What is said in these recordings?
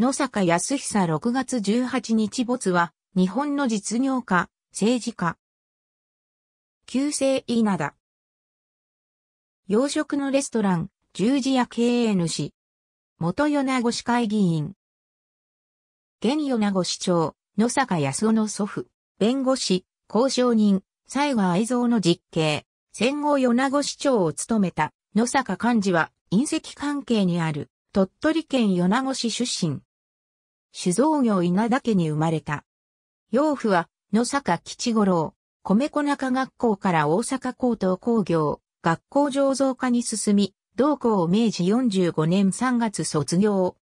野坂康久6月18日没は、日本の実業家、政治家。旧姓稲田。洋食のレストラン、十字屋経営主。元米子市会議員。現米子市長、野坂康夫の祖父、弁護士、交渉人、西賀愛蔵の実刑。戦後米子市長を務めた野坂幹事は隕石関係にある鳥取県米子市出身。酒造業稲田家に生まれた。養父は野坂吉五郎、米粉中学校から大阪高等工業、学校醸造科に進み、同校を明治45年3月卒業。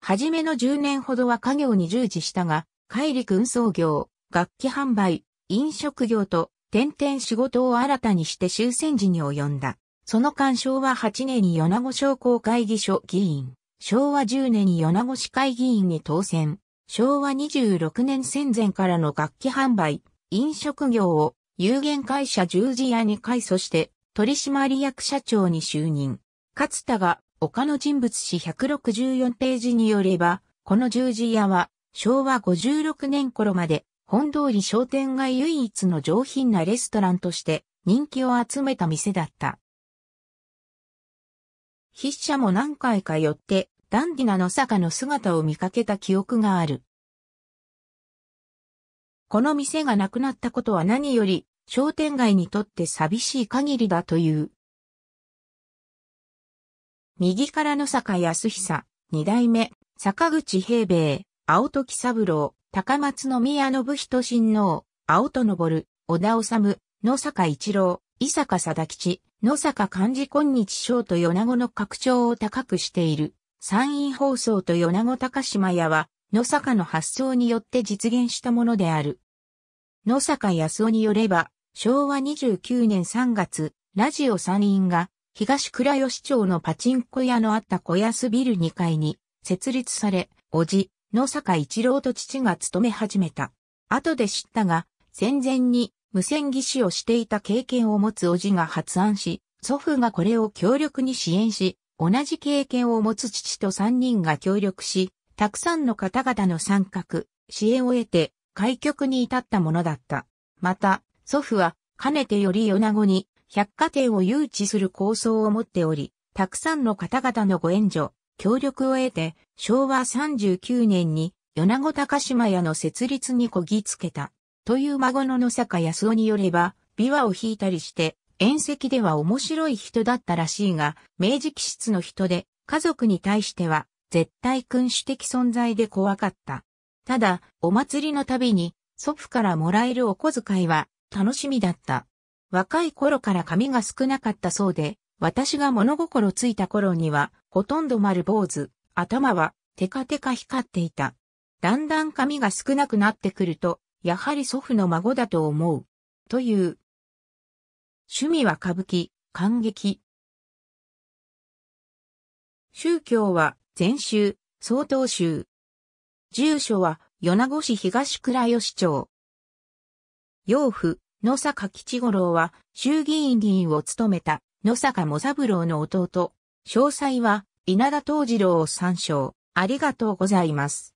はじめの10年ほどは家業に従事したが、海陸運送業、楽器販売、飲食業と、転々仕事を新たにして終戦時に及んだ。その干渉は8年に米子商工会議所議員。昭和10年に米子市会議員に当選。昭和26年戦前からの楽器販売、飲食業を有限会社十字屋に改組して取締役社長に就任。勝田が他の人物誌164ページによれば、この十字屋は昭和56年頃まで本通り商店街唯一の上品なレストランとして人気を集めた店だった。筆者も何回か寄って、ダンディナの坂の姿を見かけた記憶がある。この店がなくなったことは何より、商店街にとって寂しい限りだという。右からの坂康久、二代目、坂口平米、青時三郎、高松宮信人親王、青と昇、小田治、野坂一郎、伊坂貞吉、野坂漢字今日章と米子の拡張を高くしている。山陰放送と米子高島屋は、野坂の発想によって実現したものである。野坂康夫によれば、昭和29年3月、ラジオ山陰が、東倉吉町のパチンコ屋のあった小安ビル2階に、設立され、おじ、野坂一郎と父が勤め始めた。後で知ったが、戦前に無線技師をしていた経験を持つ叔父が発案し、祖父がこれを強力に支援し、同じ経験を持つ父と三人が協力し、たくさんの方々の参画、支援を得て、開局に至ったものだった。また、祖父は、かねてより米子に、百貨店を誘致する構想を持っており、たくさんの方々のご援助、協力を得て、昭和39年に、米子高島屋の設立にこぎつけた。という孫の野坂康夫によれば、琵琶を弾いたりして、宴席では面白い人だったらしいが、明治気質の人で、家族に対しては、絶対君主的存在で怖かった。ただ、お祭りのたびに、祖父からもらえるお小遣いは、楽しみだった。若い頃から髪が少なかったそうで、私が物心ついた頃には、ほとんど丸坊主、頭は、テカテカ光っていた。だんだん髪が少なくなってくると、やはり祖父の孫だと思う。という。趣味は歌舞伎、感激。宗教は、禅宗、曹洞宗。住所は、米子市東倉吉町。養父、野坂吉五郎は、衆議院議員を務めた、野坂茂三郎の弟。詳細は、稲田藤次郎を参照。ありがとうございます。